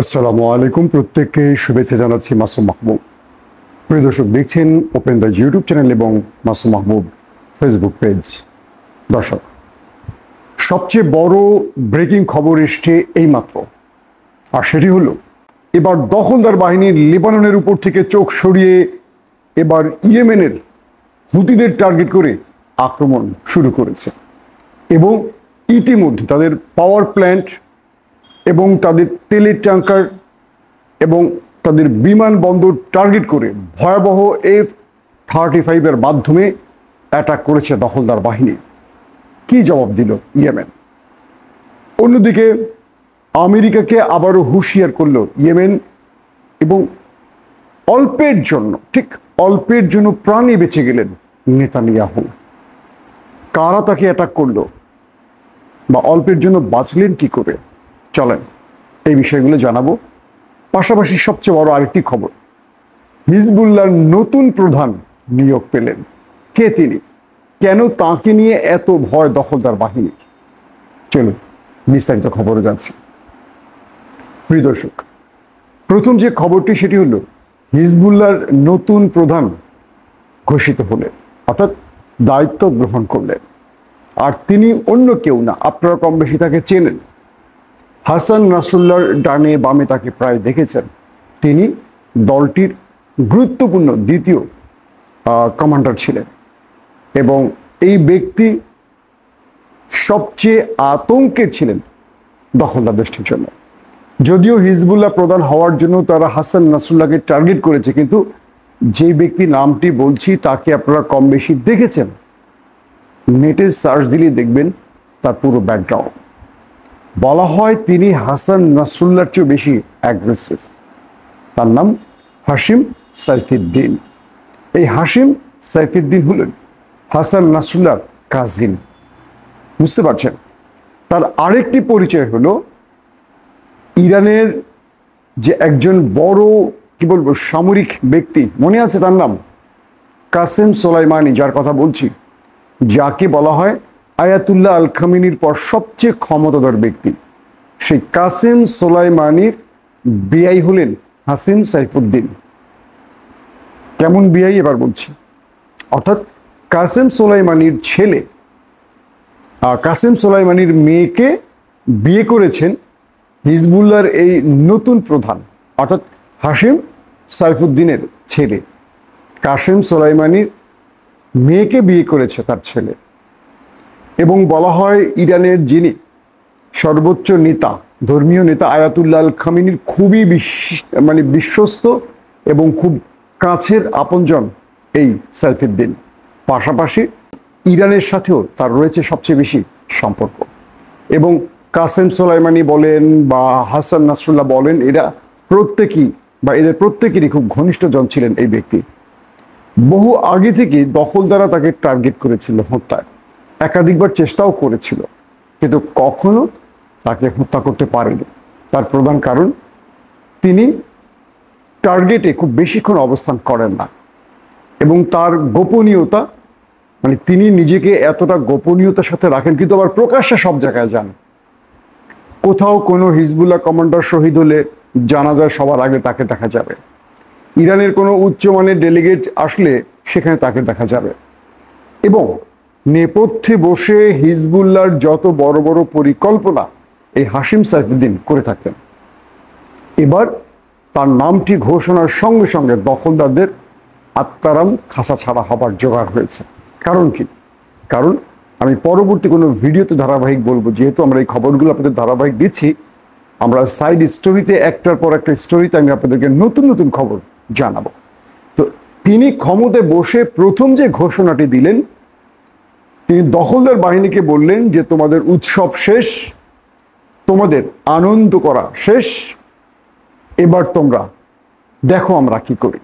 আসসালামু আলাইকুম প্রত্যেককে শুভেচ্ছা জানাচ্ছি মাসুম মাহবুব প্রিয় দর্শক দেখছেন ওপেন দ্য ইউটিউব চ্যানেল এবং মাসুম মাহবুব ফেসবুক পেজ দর্শক সবচেয়ে বড় ব্রেকিং খবর এসছে এইমাত্র আর সেটি হল এবার দখলদার বাহিনীর লেবাননের উপর থেকে চোখ সরিয়ে এবার ইয়েমেনের হুতিদের টার্গেট করে আক্রমণ শুরু করেছে এবং ইতিমধ্যে তাদের পাওয়ার প্ল্যান্ট এবং তাদের তেলের ট্যাঙ্কার এবং তাদের বিমানবন্দর টার্গেট করে ভয়াবহ এফ থার্টি ফাইভের মাধ্যমে অ্যাটাক করেছে দখলদার বাহিনী কি জবাব দিল ইয়েমেন অন্যদিকে আমেরিকাকে আবারও হুঁশিয়ার করল ইয়েমেন এবং অল্পের জন্য ঠিক অল্পের জন্য প্রাণী বেঁচে গেলেন নেতানিয়াহু কারা তাকে অ্যাটাক করল বা অল্পের জন্য বাঁচলেন কি করে চলেন এই বিষয়গুলো জানাবো পাশাপাশি সবচেয়ে বড় আরেকটি খবর হিজবুল্লার নতুন প্রধান নিয়োগ পেলেন কে তিনি কেন তাকে নিয়ে এত ভয় দখলদার বাহিনীর চলুন বিস্তারিত খবরও যাচ্ছি প্রিয় দর্শক প্রথম যে খবরটি সেটি হলো হিজবুল্লার নতুন প্রধান ঘোষিত হলেন অর্থাৎ দায়িত্ব গ্রহণ করলেন আর তিনি অন্য কেউ না আপনারা কম বেশি তাকে চেনেন হাসান নাসুল্লার ডানে বামে তাকে প্রায় দেখেছেন তিনি দলটির গুরুত্বপূর্ণ দ্বিতীয় কমান্ডার ছিলেন এবং এই ব্যক্তি সবচেয়ে আতঙ্কের ছিলেন দখলদার দেশটির জন্য যদিও হিজবুল্লাহ প্রধান হওয়ার জন্য তারা হাসান নাসুল্লাহকে টার্গেট করেছে কিন্তু যে ব্যক্তি নামটি বলছি তাকে আপনারা কম বেশি দেখেছেন নেটে সার্চ দিলে দেখবেন তার পুরো ব্যাকগ্রাউন্ড বলা হয় তিনি হাসান নাসরুল্লার চেয়ে বেশি অ্যাগ্রেসিভ তার নাম হাসিম সাইফিউদ্দিন এই হাসিম সাইফুদ্দিন হলেন হাসান নাসরুল্লার কাজিন বুঝতে পারছেন তার আরেকটি পরিচয় হলো ইরানের যে একজন বড় কি বলবো সামরিক ব্যক্তি মনে আছে তার নাম কাসেম সোলাইমানি যার কথা বলছি যাকে বলা হয় আয়াতুল্লাহ আল খামিনির পর সবচেয়ে ক্ষমতাধর ব্যক্তি সেই কাসিম সোলাইমানির বিআই হলেন হাসিম সাইফুদ্দিন কেমন বিআই এবার বলছি অর্থাৎ কাসেম সোলাইমানির ছেলে কাসেম সোলাইমানির মেয়েকে বিয়ে করেছেন হিজবুল্লার এই নতুন প্রধান অর্থাৎ হাসিম সাইফুদ্দিনের ছেলে কাসেম সোলাইমানির মেয়েকে বিয়ে করেছে তার ছেলে এবং বলা হয় ইরানের যিনি সর্বোচ্চ নেতা ধর্মীয় নেতা আয়াতুল্লাহ আল খামিনির খুবই মানে বিশ্বস্ত এবং খুব কাছের আপনজন এই সাইফুদ্দিন পাশাপাশি ইরানের সাথেও তার রয়েছে সবচেয়ে বেশি সম্পর্ক এবং কাসেম সোলাইমানি বলেন বা হাসান নাসরুল্লাহ বলেন এরা প্রত্যেকেই বা এদের প্রত্যেকেরই খুব ঘনিষ্ঠজন ছিলেন এই ব্যক্তি বহু আগে থেকে দ্বারা তাকে টার্গেট করেছিল হত্যায় একাধিকবার চেষ্টাও করেছিল কিন্তু কখনো তাকে হত্যা করতে পারেনি তার প্রধান কারণ তিনি টার্গেটে খুব বেশিক্ষণ অবস্থান করেন না এবং তার গোপনীয়তা মানে তিনি নিজেকে এতটা গোপনীয়তার সাথে রাখেন কিন্তু আবার প্রকাশ্যে সব জায়গায় যান কোথাও কোনো হিজবুল্লাহ কমান্ডার শহীদ হলে জানা যায় সবার আগে তাকে দেখা যাবে ইরানের কোনো উচ্চমানের ডেলিগেট আসলে সেখানে তাকে দেখা যাবে এবং নেপথ্যে বসে হিজবুল্লার যত বড় বড় পরিকল্পনা এই হাসিম সাইফুদ্দিন করে থাকতেন এবার তার নামটি ঘোষণার সঙ্গে সঙ্গে দখলদারদের আত্মারাম খাসা ছাড়া হবার জোগাড় হয়েছে কারণ কি কারণ আমি পরবর্তী কোনো ভিডিওতে ধারাবাহিক বলবো যেহেতু আমরা এই খবরগুলো আপনাদের ধারাবাহিক দিচ্ছি আমরা সাইড স্টোরিতে একটার পর একটা স্টোরিতে আমি আপনাদেরকে নতুন নতুন খবর জানাবো তো তিনি ক্ষমতে বসে প্রথম যে ঘোষণাটি দিলেন তিনি দখলদার বাহিনীকে বললেন যে তোমাদের উৎসব শেষ তোমাদের আনন্দ করা শেষ এবার তোমরা দেখো আমরা কি করি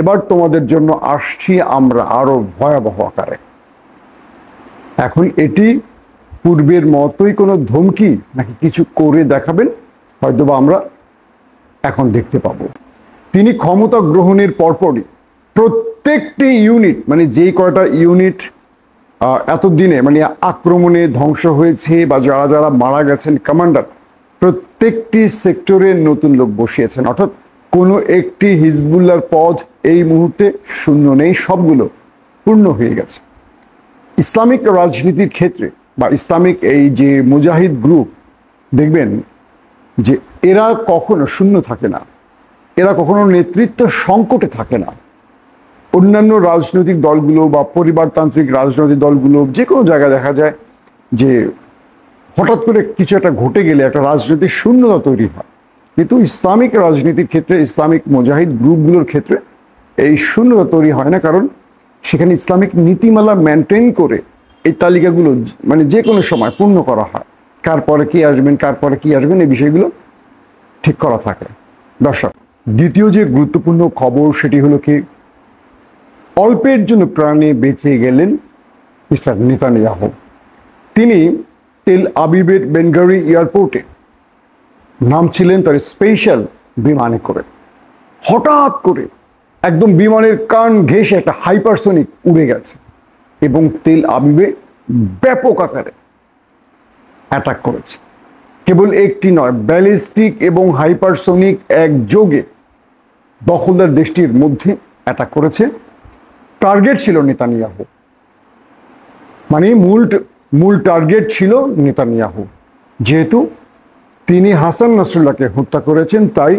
এবার তোমাদের জন্য আসছি আমরা আরও ভয়াবহ আকারে এখন এটি পূর্বের মতোই কোনো ধমকি নাকি কিছু করে দেখাবেন হয়তোবা আমরা এখন দেখতে পাব তিনি ক্ষমতা গ্রহণের পরপরই প্রত্যেকটি ইউনিট মানে যেই কয়টা ইউনিট এতদিনে মানে আক্রমণে ধ্বংস হয়েছে বা যারা যারা মারা গেছেন কমান্ডার প্রত্যেকটি সেক্টরে নতুন লোক বসিয়েছেন অর্থাৎ কোনো একটি হিজবুল্লার পদ এই মুহূর্তে শূন্য নেই সবগুলো পূর্ণ হয়ে গেছে ইসলামিক রাজনীতির ক্ষেত্রে বা ইসলামিক এই যে মুজাহিদ গ্রুপ দেখবেন যে এরা কখনো শূন্য থাকে না এরা কখনো নেতৃত্ব সংকটে থাকে না অন্যান্য রাজনৈতিক দলগুলো বা পরিবারতান্ত্রিক রাজনৈতিক দলগুলো যে কোনো জায়গায় দেখা যায় যে হঠাৎ করে কিছু একটা ঘটে গেলে একটা রাজনৈতিক শূন্যতা তৈরি হয় কিন্তু ইসলামিক রাজনীতির ক্ষেত্রে ইসলামিক মুজাহিদ গ্রুপগুলোর ক্ষেত্রে এই শূন্যতা তৈরি হয় না কারণ সেখানে ইসলামিক নীতিমালা মেনটেন করে এই তালিকাগুলো মানে যে কোনো সময় পূর্ণ করা হয় কার পরে কী আসবেন কার পরে কী আসবেন এই বিষয়গুলো ঠিক করা থাকে দর্শক দ্বিতীয় যে গুরুত্বপূর্ণ খবর সেটি হলো কি অল্পের জন্য প্রাণে বেঁচে গেলেন মিস্টার নেতানিয়াহ তিনি তেল আবিবের বেনগারি এয়ারপোর্টে নামছিলেন তার স্পেশাল বিমানে করে হঠাৎ করে একদম বিমানের কান ঘেসে একটা হাইপারসনিক উড়ে গেছে এবং তেল আবিবে ব্যাপক আকারে অ্যাটাক করেছে কেবল একটি নয় ব্যালিস্টিক এবং হাইপারসনিক একযোগে দখলদার দেশটির মধ্যে অ্যাটাক করেছে টার্গেট ছিল নেতানিয়াহু মানে মূল মূল টার্গেট ছিল নেতানিয়াহু যেহেতু তিনি হাসান নাসরুল্লাহকে হত্যা করেছেন তাই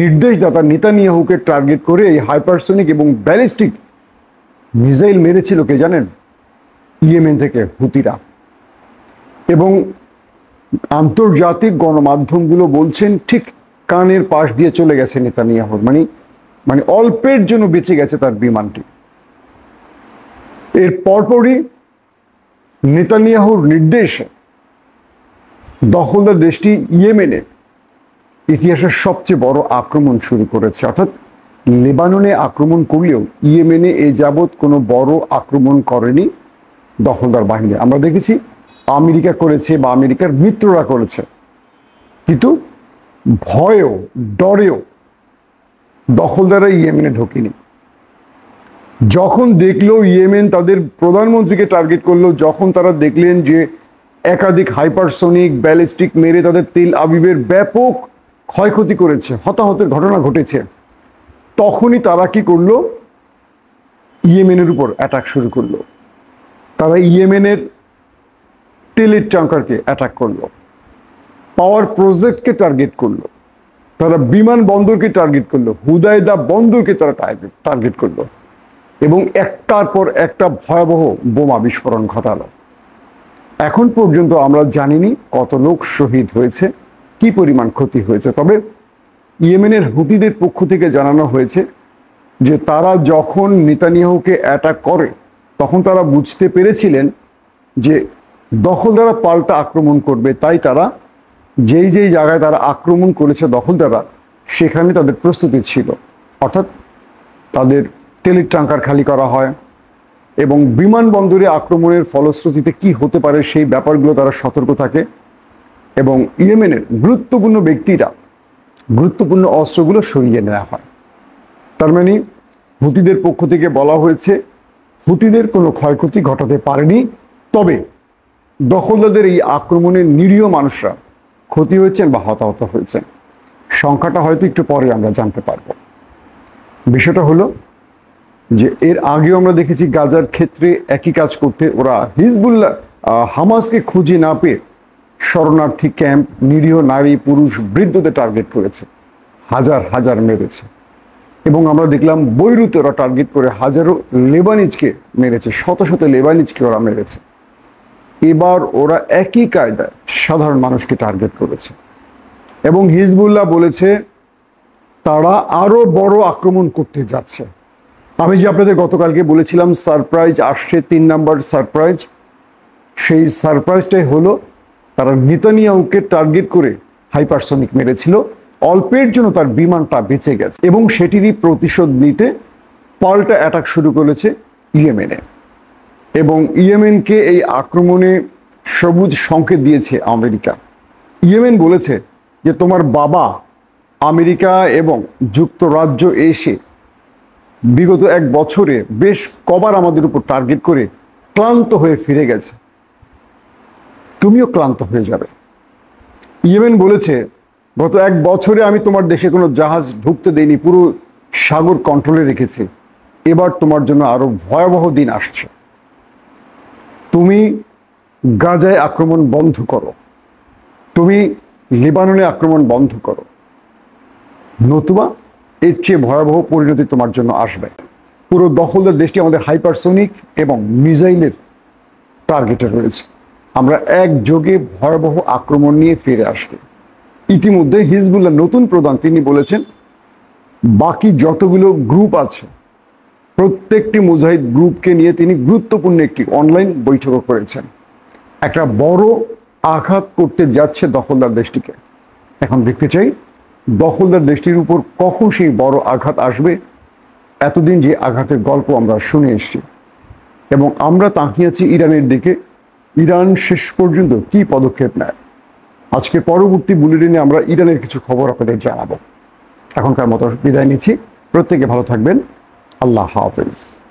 নির্দেশদাতা নেতানিয়াহুকে টার্গেট করে এই হাইপারসোনিক এবং ব্যালিস্টিক মিসাইল মেরেছিল কে জানেন ইয়েমেন থেকে হুতিরা এবং আন্তর্জাতিক গণমাধ্যমগুলো বলছেন ঠিক কানের পাশ দিয়ে চলে গেছে নেতানিয়াহুর মানে মানে অল্পের জন্য বেঁচে গেছে তার বিমানটি এর পরপরই নেতানিয়াহুর নির্দেশে দখলদার দেশটি ইয়েমেনে ইতিহাসের সবচেয়ে বড় আক্রমণ শুরু করেছে অর্থাৎ লেবাননে আক্রমণ করলেও ইয়েমেনে এ যাবৎ কোনো বড় আক্রমণ করেনি দখলদার বাহিনী আমরা দেখেছি আমেরিকা করেছে বা আমেরিকার মিত্ররা করেছে কিন্তু ভয়েও ডরেও দখলদারা ইয়েমেনে ঢোকেনি যখন দেখলো ইয়েমেন তাদের প্রধানমন্ত্রীকে টার্গেট করলো যখন তারা দেখলেন যে একাধিক হাইপারসোনিক ব্যালিস্টিক মেরে তাদের তেল আবিবের ব্যাপক ক্ষয়ক্ষতি করেছে হতাহতের ঘটনা ঘটেছে তখনই তারা কি করলো ইয়েমেনের উপর অ্যাটাক শুরু করলো তারা ইয়েমেনের তেলের ট্যাঙ্কারকে অ্যাটাক করলো পাওয়ার প্রজেক্টকে টার্গেট করলো তারা বিমান বন্দরকে টার্গেট করলো হুদায়দা বন্দরকে তারা টার্গেট করলো এবং একটার পর একটা ভয়াবহ বোমা বিস্ফোরণ ঘটালো এখন পর্যন্ত আমরা জানিনি কত লোক শহীদ হয়েছে কি পরিমাণ ক্ষতি হয়েছে তবে ইয়েমেনের হুতিদের পক্ষ থেকে জানানো হয়েছে যে তারা যখন নেতানিয়াহুকে অ্যাটাক করে তখন তারা বুঝতে পেরেছিলেন যে দখলদারা পাল্টা আক্রমণ করবে তাই তারা যেই যেই জায়গায় তারা আক্রমণ করেছে দখলদারা সেখানে তাদের প্রস্তুতি ছিল অর্থাৎ তাদের তেলের ট্যাঙ্কার খালি করা হয় এবং বিমানবন্দরে আক্রমণের ফলশ্রুতিতে কি হতে পারে সেই ব্যাপারগুলো তারা সতর্ক থাকে এবং ইয়েমেনের গুরুত্বপূর্ণ ব্যক্তিরা গুরুত্বপূর্ণ অস্ত্রগুলো সরিয়ে নেওয়া হয় তার মানে হুতিদের পক্ষ থেকে বলা হয়েছে হুতিদের কোনো ক্ষয়ক্ষতি ঘটাতে পারেনি তবে দখলদারদের এই আক্রমণে নিরীহ মানুষরা ক্ষতি হয়েছেন বা হতাহত হয়েছেন সংখ্যাটা হয়তো একটু পরে আমরা জানতে পারব বিষয়টা হলো যে এর আগেও আমরা দেখেছি গাজার ক্ষেত্রে একই কাজ করতে ওরা হিজবুল্লাহ হামাসকে খুঁজে না পেয়ে শরণার্থী ক্যাম্প নিরীহ নারী পুরুষ বৃদ্ধদের টার্গেট করেছে হাজার হাজার মেরেছে এবং আমরা দেখলাম বৈরুতে ওরা টার্গেট করে হাজারো লেবানিজকে মেরেছে শত শত লেবানিজকে ওরা মেরেছে এবার ওরা একই কায়দায় সাধারণ মানুষকে টার্গেট করেছে এবং হিজবুল্লাহ বলেছে তারা আরও বড় আক্রমণ করতে যাচ্ছে আমি যে আপনাদের গতকালকে বলেছিলাম সারপ্রাইজ আসছে তিন নাম্বার সারপ্রাইজ সেই সারপ্রাইজটাই হলো তারা নেতানিয়াউকে টার্গেট করে হাইপারসনিক মেরেছিল অল্পের জন্য তার বিমানটা বেঁচে গেছে এবং সেটিরই প্রতিশোধ নিতে পাল্টা অ্যাটাক শুরু করেছে ইয়েমেনে এবং ইয়েমেনকে এই আক্রমণে সবুজ সংকেত দিয়েছে আমেরিকা ইয়েমেন বলেছে যে তোমার বাবা আমেরিকা এবং যুক্তরাজ্য এসে বিগত এক বছরে বেশ কবার আমাদের উপর টার্গেট করে ক্লান্ত হয়ে ফিরে গেছে তুমিও ক্লান্ত হয়ে যাবে ইয়েমেন বলেছে গত এক বছরে আমি তোমার দেশে কোনো জাহাজ ঢুকতে দেইনি পুরো সাগর কন্ট্রোলে রেখেছি এবার তোমার জন্য আরও ভয়াবহ দিন আসছে তুমি গাজায় আক্রমণ বন্ধ করো তুমি লেবাননে আক্রমণ বন্ধ করো নতুবা এর চেয়ে ভয়াবহ পরিণতি তোমার জন্য আসবে পুরো দখলদার দেশটি আমাদের হাইপারসোনিক এবং মিজাইলের টার্গেটে রয়েছে আমরা একযোগে ভয়াবহ আক্রমণ নিয়ে ফিরে আসবে ইতিমধ্যে হিজবুল্লাহ নতুন প্রধান তিনি বলেছেন বাকি যতগুলো গ্রুপ আছে প্রত্যেকটি মুজাহিদ গ্রুপকে নিয়ে তিনি গুরুত্বপূর্ণ একটি অনলাইন বৈঠকও করেছেন একটা বড় আঘাত করতে যাচ্ছে দখলদার দেশটিকে এখন দেখতে চাই দখলদার দেশটির উপর কখন সেই বড় আঘাত আসবে এতদিন যে আঘাতের গল্প আমরা শুনে এসছি এবং আমরা তাকিয়েছি ইরানের দিকে ইরান শেষ পর্যন্ত কি পদক্ষেপ নেয় আজকে পরবর্তী বুলেটিনে আমরা ইরানের কিছু খবর আপনাদের জানাবো এখনকার মতো বিদায় নিচ্ছি প্রত্যেকে ভালো থাকবেন আল্লাহ হাফিজ